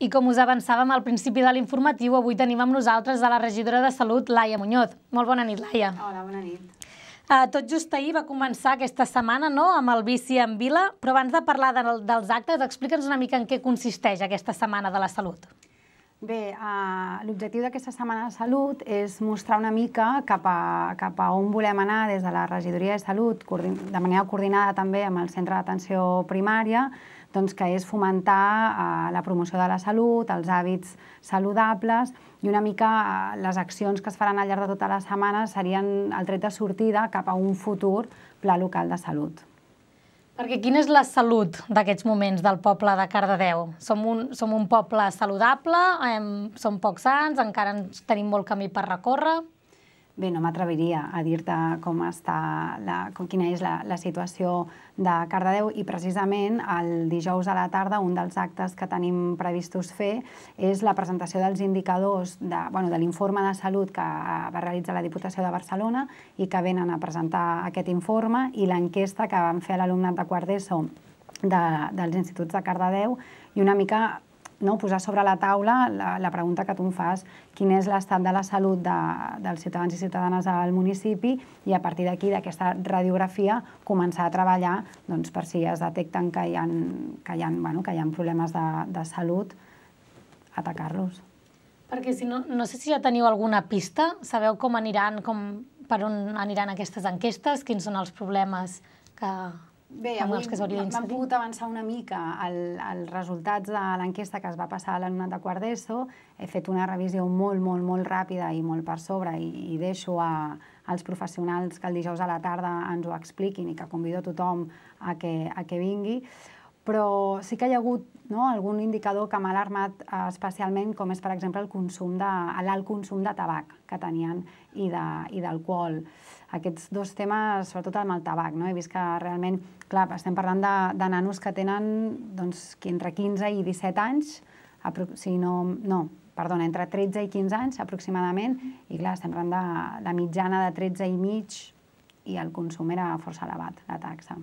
I com us avançàvem al principi de l'informatiu, avui tenim amb nosaltres a la regidora de Salut, Laia Muñoz. Molt bona nit, Laia. Hola, bona nit. Uh, tot just ahir va començar aquesta setmana no?, amb el bici en vila, però abans de parlar de, dels actes, explica'ns una mica en què consisteix aquesta setmana de la salut. Bé, uh, l'objectiu d'aquesta Setmana de Salut és mostrar una mica cap a, cap a on volem anar des de la Regidoria de Salut, de manera coordinada també amb el Centre d'Atenció Primària, doncs, que és fomentar eh, la promoció de la salut, els hàbits saludables i una mica eh, les accions que es faran al llarg de tota la setmana serien el tret de sortida cap a un futur pla local de salut. Perquè quina és la salut d'aquests moments del poble de Cardedeu? Som un, som un poble saludable, hem, som poc sants, encara tenim molt camí per recórrer? Bé, no m'atreviria a dir-te com està la, com, quina és la, la situació de Cardedeu i precisament el dijous a la tarda un dels actes que tenim previstos fer és la presentació dels indicadors de, bueno, de l'informe de salut que eh, va realitzar la Diputació de Barcelona i que venen a presentar aquest informe i l'enquesta que van fer a l'alumnat de quart d'ESO de, dels instituts de Cardedeu i una mica no, posar sobre la taula la, la pregunta que tu em fas, quin és l'estat de la salut de, dels ciutadans i ciutadanes del municipi i a partir d'aquí, d'aquesta radiografia, començar a treballar doncs, per si es detecten que hi ha, que hi ha, bueno, que hi ha problemes de, de salut, atacar-los. Perquè si no, no sé si ja teniu alguna pista, sabeu com aniran, com, per on aniran aquestes enquestes, quins són els problemes que, Bé, avui els que m'han pogut avançar una mica els resultats de l'enquesta que es va passar a l'alumnat de quart d'ESO. He fet una revisió molt, molt, molt ràpida i molt per sobre i, i deixo a, als professionals que el dijous a la tarda ens ho expliquin i que convido a tothom a que, a que vingui però sí que hi ha hagut no, algun indicador que m'ha alarmat eh, especialment, com és, per exemple, el consum de, l'alt consum de tabac que tenien i d'alcohol. Aquests dos temes, sobretot amb el tabac, no? he vist que realment, clar, estem parlant de, de nanos que tenen doncs, entre 15 i 17 anys, si no, no, perdona, entre 13 i 15 anys aproximadament, i clar, estem parlant de la mitjana de 13 i mig, i el consum era força elevat, la taxa.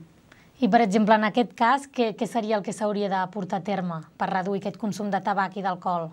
I, per exemple, en aquest cas, què, què seria el que s'hauria de portar a terme per reduir aquest consum de tabac i d'alcohol?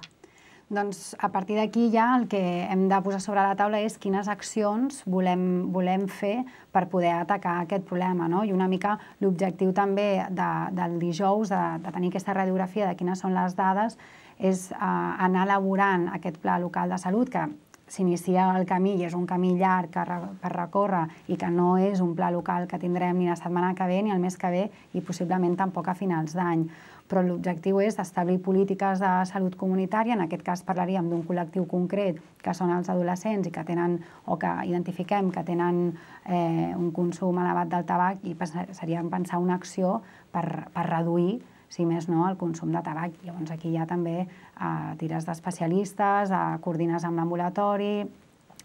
Doncs a partir d'aquí ja el que hem de posar sobre la taula és quines accions volem, volem fer per poder atacar aquest problema. No? I una mica l'objectiu també de, del dijous, de, de tenir aquesta radiografia de quines són les dades, és uh, anar elaborant aquest pla local de salut, que s'inicia el camí i és un camí llarg que per recórrer i que no és un pla local que tindrem ni la setmana que ve ni el mes que ve i possiblement tampoc a finals d'any. Però l'objectiu és establir polítiques de salut comunitària, en aquest cas parlaríem d'un col·lectiu concret que són els adolescents i que tenen, o que identifiquem que tenen eh, un consum elevat del tabac i seria pensar una acció per, per reduir si més no, el consum de tabac. Llavors aquí hi ha també eh, tires d'especialistes, eh, coordines amb l'ambulatori,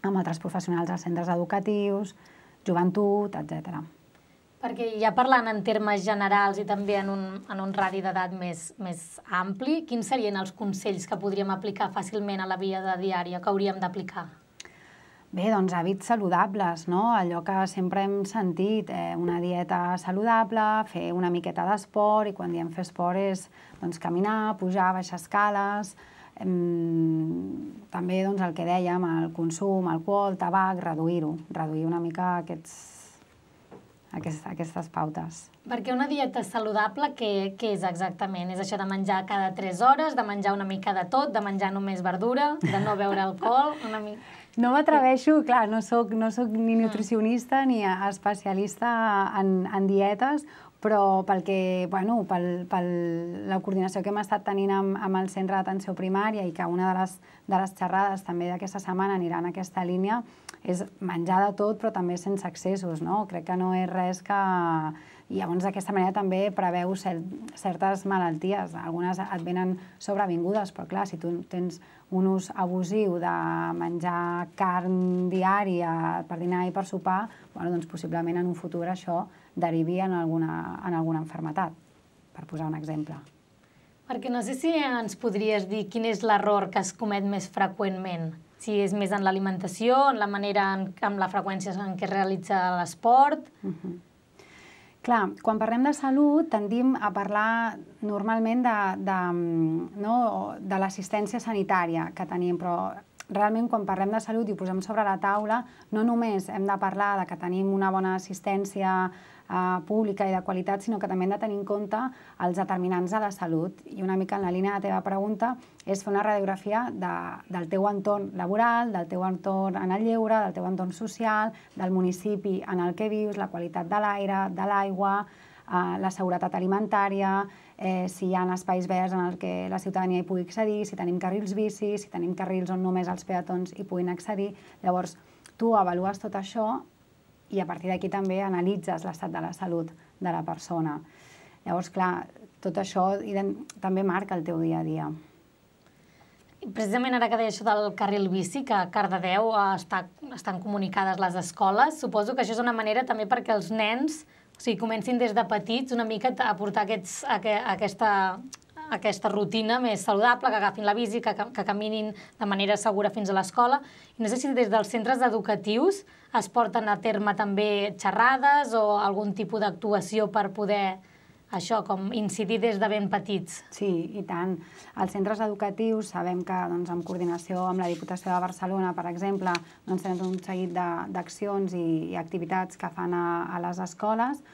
amb altres professionals als centres educatius, joventut, etc. Perquè ja parlant en termes generals i també en un, en un radi d'edat més, més ampli, quins serien els consells que podríem aplicar fàcilment a la vida diària que hauríem d'aplicar? Bé, doncs hàbits saludables, no? Allò que sempre hem sentit, eh, una dieta saludable, fer una miqueta d'esport, i quan diem fer esport és doncs, caminar, pujar, baixar escales, eh, també doncs, el que dèiem, el consum, alcohol, tabac, reduir-ho, reduir una mica aquests, aquest, aquestes pautes. Perquè una dieta saludable, què, què és exactament? És això de menjar cada 3 hores, de menjar una mica de tot, de menjar només verdura, de no beure alcohol, una mica... No m'atreveixo, clar, no soc, no soc ni nutricionista ni especialista en, en dietes, però pel que, bueno, pel, pel la coordinació que hem estat tenint amb, amb el centre d'atenció primària i que una de les, de les xerrades també d'aquesta setmana anirà en aquesta línia, és menjar de tot però també sense excessos, no? Crec que no és res que, i llavors d'aquesta manera també preveu certes malalties. Algunes et venen sobrevingudes, però clar, si tu tens un ús abusiu de menjar carn diària per dinar i per sopar, bueno, doncs possiblement en un futur això derivi en alguna, en alguna enfermetat, per posar un exemple. Perquè no sé si ens podries dir quin és l'error que es comet més freqüentment. Si és més en l'alimentació, en la manera en, amb la freqüència en què es realitza l'esport... Uh mhm. -huh. Clar, quan parlem de salut tendim a parlar normalment de, de, mm, no, de l'assistència sanitària que tenim, però realment quan parlem de salut i ho posem sobre la taula, no només hem de parlar de que tenim una bona assistència Eh, pública i de qualitat, sinó que també hem de tenir en compte els determinants de la salut. I una mica en la línia de la teva pregunta és fer una radiografia de, del teu entorn laboral, del teu entorn en el lleure, del teu entorn social, del municipi en el que vius, la qualitat de l'aire, de l'aigua, eh, la seguretat alimentària, eh, si hi ha espais verds en el que la ciutadania hi pugui accedir, si tenim carrils bici, si tenim carrils on només els peatons hi puguin accedir. Llavors, tu avalues tot això i a partir d'aquí també analitzes l'estat de la salut de la persona. Llavors, clar, tot això també marca el teu dia a dia. Precisament ara que deia això del carril bici, que a Cardedeu eh, està, estan comunicades les escoles, suposo que això és una manera també perquè els nens o sigui, comencin des de petits una mica a portar aquests, aquesta, aquesta rutina més saludable, que agafin la bici, que, que caminin de manera segura fins a l'escola. No sé si des dels centres educatius es porten a terme també xerrades o algun tipus d'actuació per poder això, com incidir des de ben petits. Sí, i tant. Els centres educatius sabem que doncs, en coordinació amb la Diputació de Barcelona, per exemple, doncs, tenen un seguit d'accions i, i activitats que fan a, a les escoles,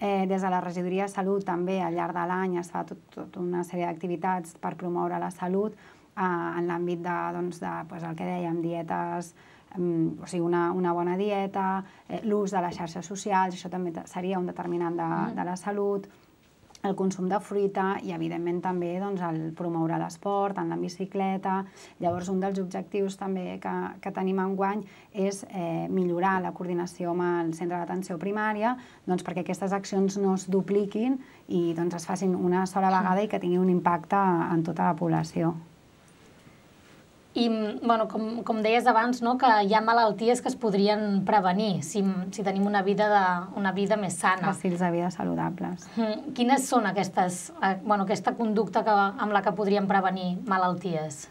Eh, des de la regidoria de salut també al llarg de l'any es fa tot, tot una sèrie d'activitats per promoure la salut eh, en l'àmbit de, doncs, de pues, el que dèiem, dietes, mm, o sigui, una, una bona dieta, eh, l'ús de les xarxes socials, això també seria un determinant de, mm. de la salut, el consum de fruita i, evidentment, també doncs, el promoure l'esport, en la bicicleta. Llavors, un dels objectius també que, que tenim en guany és eh, millorar la coordinació amb el centre d'atenció primària doncs, perquè aquestes accions no es dupliquin i doncs, es facin una sola vegada i que tingui un impacte en tota la població. I, bueno, com, com deies abans, no, que hi ha malalties que es podrien prevenir si, si tenim una vida, de, una vida més sana. Estils de vida saludables. Mm. Quines són aquestes, eh, bueno, aquesta conducta que, amb la que podríem prevenir malalties?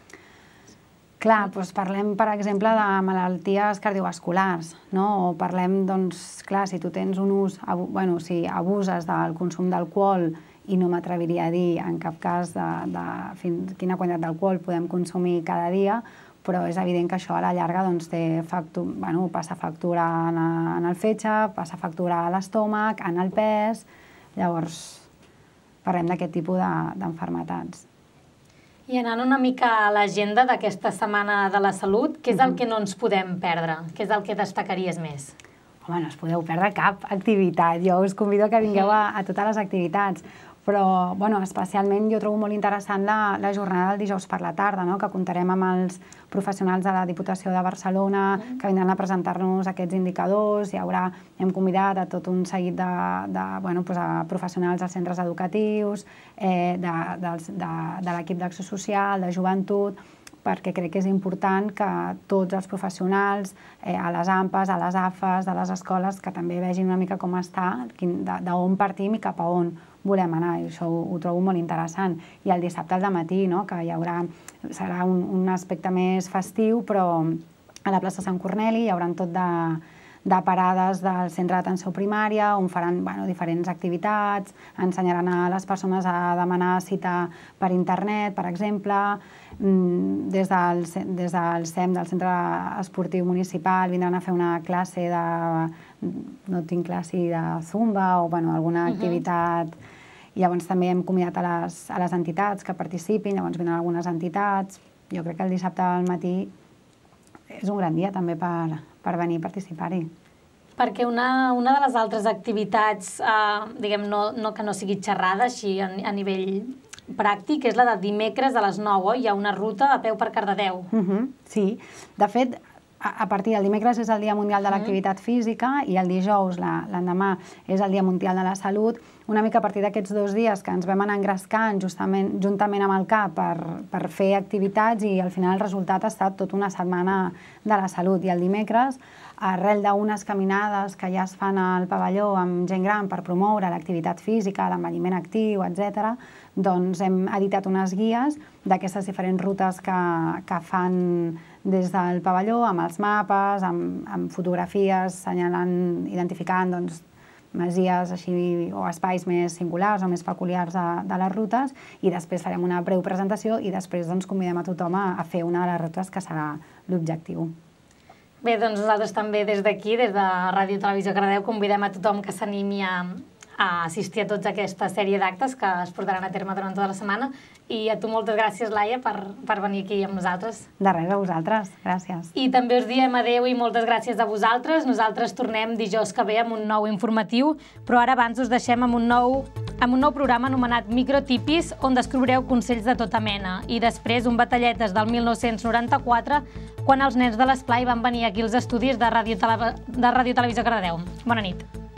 Clar, doncs parlem, per exemple, de malalties cardiovasculars, no? O parlem, doncs, clar, si tu tens un ús, bueno, si abuses del consum d'alcohol, i no m'atreviria a dir en cap cas de, de fins quina quantitat d'alcohol podem consumir cada dia, però és evident que això a la llarga doncs, té factu bueno, passa factura en, en el fetge, passa factura a l'estómac, en el pes... Llavors, parlem d'aquest tipus d'enfermetats. De, I anant una mica a l'agenda d'aquesta Setmana de la Salut, què és el que no ens podem perdre? Què és el que destacaries més? Home, no us podeu perdre cap activitat. Jo us convido que vingueu a, a totes les activitats però bueno, especialment jo trobo molt interessant la, la jornada del dijous per la tarda, no? que comptarem amb els professionals de la Diputació de Barcelona mm. que vindran a presentar-nos aquests indicadors, hi haurà, hem convidat a tot un seguit de, de bueno, pues a professionals dels centres educatius, eh, de, de, de, de l'equip d'acció social, de joventut, perquè crec que és important que tots els professionals, eh, a les AMPAs, a les AFAs, a les escoles, que també vegin una mica com està, d'on partim i cap a on, volem anar i això ho, ho trobo molt interessant. I el dissabte al matí, no? que hi haurà, serà un, un aspecte més festiu, però a la plaça Sant Corneli hi haurà tot de, de parades del centre d'atenció primària on faran bueno, diferents activitats, ensenyaran a les persones a demanar cita per internet, per exemple, mm, des del, des del CEM, del Centre Esportiu Municipal, vindran a fer una classe de... no tinc classe de zumba o bueno, alguna uh -huh. activitat Llavors també hem convidat a les, a les entitats que participin, llavors venen algunes entitats. Jo crec que el dissabte al matí és un gran dia també per, per venir a participar-hi. Perquè una, una de les altres activitats, eh, diguem, no, no que no sigui xerrada així a, a nivell pràctic és la de dimecres a les 9, oi? Hi ha una ruta a peu per Cardedeu. Uh mhm, -huh. Sí. De fet, a, partir del dimecres és el Dia Mundial de l'Activitat Física i el dijous, l'endemà, és el Dia Mundial de la Salut. Una mica a partir d'aquests dos dies que ens vam anar engrescant justament, juntament amb el CAP per, per fer activitats i al final el resultat ha estat tota una setmana de la salut. I el dimecres, arrel d'unes caminades que ja es fan al pavelló amb gent gran per promoure l'activitat física, l'envelliment actiu, etc, doncs hem editat unes guies d'aquestes diferents rutes que, que fan des del pavelló, amb els mapes, amb, amb fotografies senyalant, identificant doncs, masies així, o espais més singulars o més peculiars de, de les rutes i després farem una breu presentació i després doncs, convidem a tothom a, a fer una de les rutes que serà l'objectiu. Bé, doncs nosaltres també des d'aquí, des de Ràdio Televisió Cardeu, convidem a tothom que s'animi a, a assistir a tots aquesta sèrie d'actes que es portaran a terme durant tota la setmana. I a tu moltes gràcies, Laia, per, per venir aquí amb nosaltres. De res, a vosaltres. Gràcies. I també us diem adeu i moltes gràcies a vosaltres. Nosaltres tornem dijous que ve amb un nou informatiu, però ara abans us deixem amb un nou amb un nou programa anomenat Microtipis, on descobreu consells de tota mena, i després un batalletes del 1994, quan els nens de l'esplai van venir aquí als estudis de Radio, Tele... de Radio Televisió Cardedeu. Bona nit.